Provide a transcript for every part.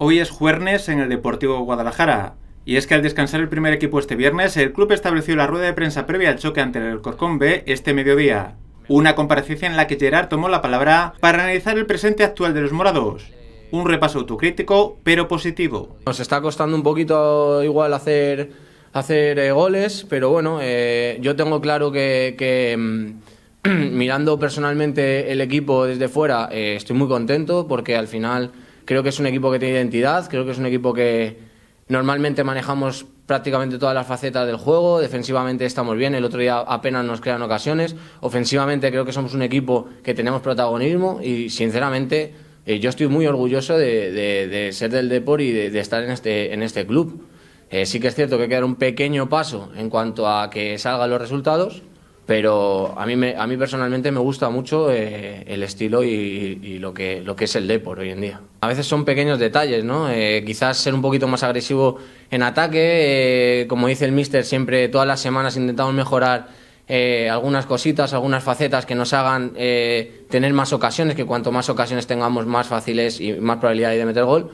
Hoy es jueves en el Deportivo Guadalajara. Y es que al descansar el primer equipo este viernes, el club estableció la rueda de prensa previa al choque ante el Corcón B este mediodía. Una comparecencia en la que Gerard tomó la palabra para analizar el presente actual de los morados. Un repaso autocrítico, pero positivo. Nos está costando un poquito igual hacer, hacer eh, goles, pero bueno, eh, yo tengo claro que, mm, mirando personalmente el equipo desde fuera, eh, estoy muy contento porque al final Creo que es un equipo que tiene identidad, creo que es un equipo que normalmente manejamos prácticamente todas las facetas del juego, defensivamente estamos bien, el otro día apenas nos crean ocasiones, ofensivamente creo que somos un equipo que tenemos protagonismo y sinceramente eh, yo estoy muy orgulloso de, ser del deporte y de, estar en este, en este club. Eh, sí que es cierto que hay que dar un pequeño paso en cuanto a que salgan los resultados, pero a mí, a mí personalmente me gusta mucho eh, el estilo y, lo, que, lo que es el Depor hoy en día. A veces son pequeños detalles, ¿no? Eh, quizás ser un poquito más agresivo en ataque, eh, como dice el mister, siempre todas las semanas intentamos mejorar algunas cositas, algunas facetas que nos hagan tener más ocasiones, que cuanto más ocasiones tengamos más fáciles y más probabilidad de meter gol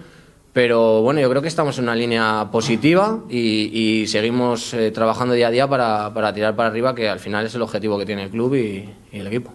pero bueno, yo creo que estamos en una línea positiva y, seguimos eh, trabajando día a día para, tirar para arriba, que al final es el objetivo que tiene el club y, el equipo.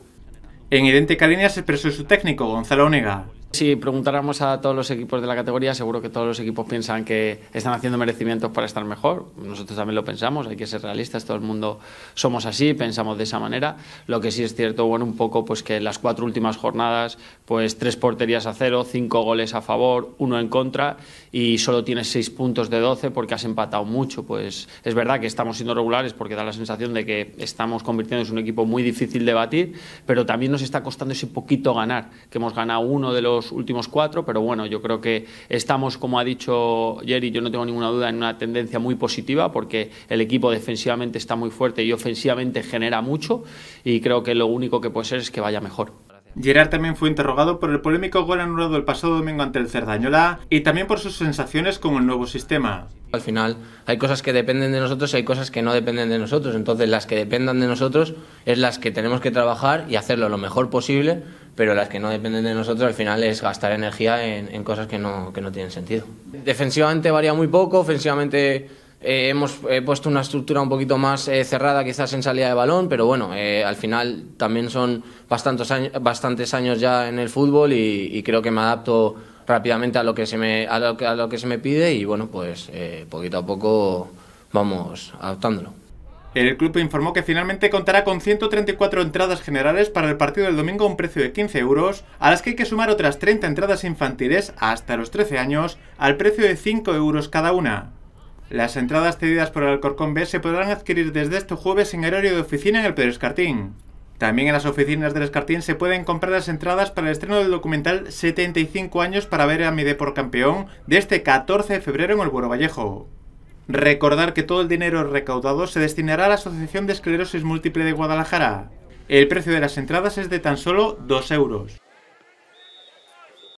En idéntica línea se expresó su técnico, Gonzalo Onega. Si preguntáramos a todos los equipos de la categoría, seguro que todos los equipos piensan que están haciendo merecimientos para estar mejor. Nosotros también lo pensamos, hay que ser realistas, todo el mundo somos así, pensamos de esa manera. Lo que sí es cierto, bueno, un poco pues que en las cuatro últimas jornadas, pues tres porterías a cero, cinco goles a favor, uno en contra y solo tienes seis puntos de doce porque has empatado mucho. Pues es verdad que estamos siendo regulares porque da la sensación de que estamos convirtiéndonos en un equipo muy difícil de batir, pero también nos está costando ese poquito ganar, que hemos ganado uno de los los últimos cuatro, pero bueno, yo creo que estamos, como ha dicho Jerry, yo no tengo ninguna duda, en una tendencia muy positiva porque el equipo defensivamente está muy fuerte y ofensivamente genera mucho y creo que lo único que puede ser es que vaya mejor. Gerard también fue interrogado por el polémico gol anulado el pasado domingo ante el Cerdañola y también por sus sensaciones con el nuevo sistema. Al final hay cosas que dependen de nosotros y hay cosas que no dependen de nosotros. Entonces las que dependan de nosotros es las que tenemos que trabajar y hacerlo lo mejor posible pero las que no dependen de nosotros al final es gastar energía en, cosas que no, tienen sentido. Defensivamente varía muy poco, ofensivamente eh, hemos eh, puesto una estructura un poquito más eh, cerrada quizás en salida de balón, pero bueno, al final también son bastantes años, bastantes años ya en el fútbol y, creo que me adapto rápidamente a lo que se me, a lo a lo que se me pide y bueno, pues poquito a poco vamos adaptándolo. El club informó que finalmente contará con 134 entradas generales para el partido del domingo a un precio de 15 euros, a las que hay que sumar otras 30 entradas infantiles hasta los 13 años al precio de 5 euros cada una. Las entradas cedidas por el Alcorcón B se podrán adquirir desde este jueves en horario de oficina en el Pedro Escartín. También en las oficinas del Escartín se pueden comprar las entradas para el estreno del documental 75 años para ver a mi por campeón de este 14 de febrero en el Buro Vallejo. Recordar que todo el dinero recaudado se destinará a la Asociación de Esclerosis Múltiple de Guadalajara. El precio de las entradas es de tan solo 2 euros.